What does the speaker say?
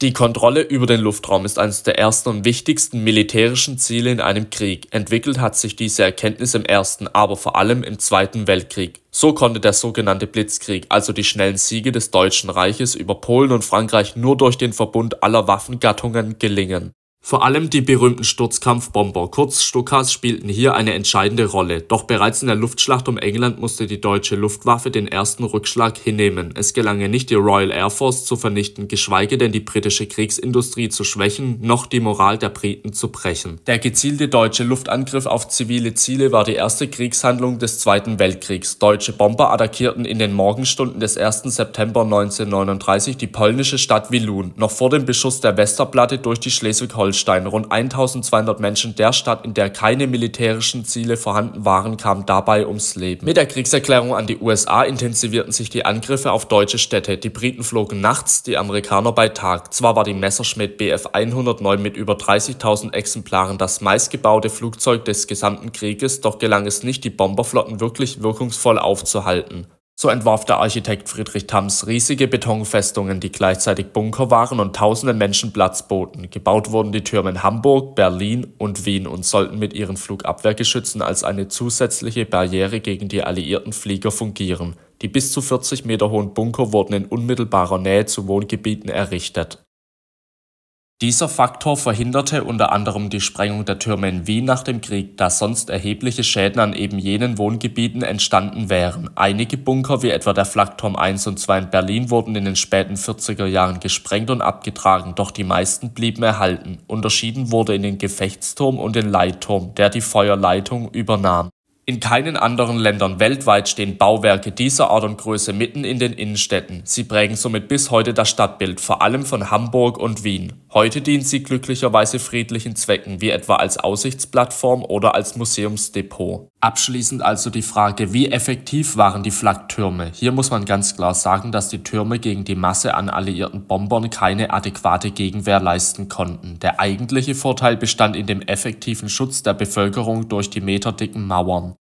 Die Kontrolle über den Luftraum ist eines der ersten und wichtigsten militärischen Ziele in einem Krieg. Entwickelt hat sich diese Erkenntnis im Ersten, aber vor allem im Zweiten Weltkrieg. So konnte der sogenannte Blitzkrieg, also die schnellen Siege des Deutschen Reiches über Polen und Frankreich nur durch den Verbund aller Waffengattungen gelingen. Vor allem die berühmten Sturzkampfbomber kurz Stukas spielten hier eine entscheidende Rolle, doch bereits in der Luftschlacht um England musste die deutsche Luftwaffe den ersten Rückschlag hinnehmen. Es gelang ihr nicht, die Royal Air Force zu vernichten, geschweige denn die britische Kriegsindustrie zu schwächen, noch die Moral der Briten zu brechen. Der gezielte deutsche Luftangriff auf zivile Ziele war die erste Kriegshandlung des Zweiten Weltkriegs. Deutsche Bomber attackierten in den Morgenstunden des 1. September 1939 die polnische Stadt Wilun, noch vor dem Beschuss der Westerplatte durch die Schleswig-Holstein Schleswig-Holstein. Rund 1200 Menschen der Stadt, in der keine militärischen Ziele vorhanden waren, kamen dabei ums Leben. Mit der Kriegserklärung an die USA intensivierten sich die Angriffe auf deutsche Städte. Die Briten flogen nachts, die Amerikaner bei Tag. Zwar war die Messerschmitt Bf 109 mit über 30.000 Exemplaren das meistgebaute Flugzeug des gesamten Krieges, doch gelang es nicht, die Bomberflotten wirklich wirkungsvoll aufzuhalten. So entwarf der Architekt Friedrich Thams riesige Betonfestungen, die gleichzeitig Bunker waren und tausenden Menschen Platz boten. Gebaut wurden die Türme in Hamburg, Berlin und Wien und sollten mit ihren Flugabwehrgeschützen als eine zusätzliche Barriere gegen die alliierten Flieger fungieren. Die bis zu 40 Meter hohen Bunker wurden in unmittelbarer Nähe zu Wohngebieten errichtet. Dieser Faktor verhinderte unter anderem die Sprengung der Türme in Wien nach dem Krieg, da sonst erhebliche Schäden an eben jenen Wohngebieten entstanden wären. Einige Bunker, wie etwa der Flakturm 1 und 2 in Berlin, wurden in den späten 40er Jahren gesprengt und abgetragen, doch die meisten blieben erhalten. Unterschieden wurde in den Gefechtsturm und den Leitturm, der die Feuerleitung übernahm in keinen anderen Ländern weltweit stehen Bauwerke dieser Art und Größe mitten in den Innenstädten. Sie prägen somit bis heute das Stadtbild, vor allem von Hamburg und Wien. Heute dienen sie glücklicherweise friedlichen Zwecken, wie etwa als Aussichtsplattform oder als Museumsdepot. Abschließend also die Frage, wie effektiv waren die Flaktürme? Hier muss man ganz klar sagen, dass die Türme gegen die Masse an alliierten Bombern keine adäquate Gegenwehr leisten konnten. Der eigentliche Vorteil bestand in dem effektiven Schutz der Bevölkerung durch die meterdicken Mauern.